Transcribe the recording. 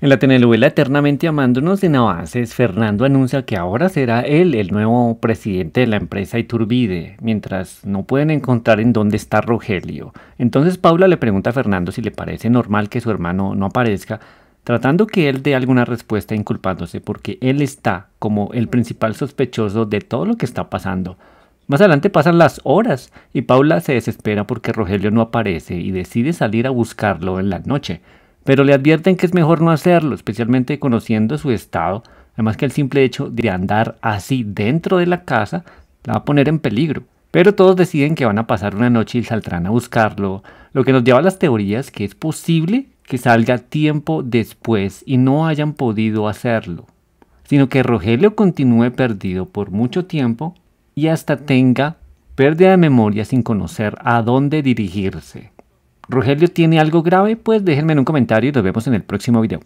En la telenovela Eternamente Amándonos en avances, Fernando anuncia que ahora será él el nuevo presidente de la empresa Iturbide, mientras no pueden encontrar en dónde está Rogelio. Entonces Paula le pregunta a Fernando si le parece normal que su hermano no aparezca, tratando que él dé alguna respuesta inculpándose porque él está como el principal sospechoso de todo lo que está pasando. Más adelante pasan las horas y Paula se desespera porque Rogelio no aparece y decide salir a buscarlo en la noche pero le advierten que es mejor no hacerlo, especialmente conociendo su estado, además que el simple hecho de andar así dentro de la casa la va a poner en peligro. Pero todos deciden que van a pasar una noche y saldrán a buscarlo, lo que nos lleva a las teorías que es posible que salga tiempo después y no hayan podido hacerlo, sino que Rogelio continúe perdido por mucho tiempo y hasta tenga pérdida de memoria sin conocer a dónde dirigirse. ¿Rogelio tiene algo grave? Pues déjenme en un comentario y nos vemos en el próximo video.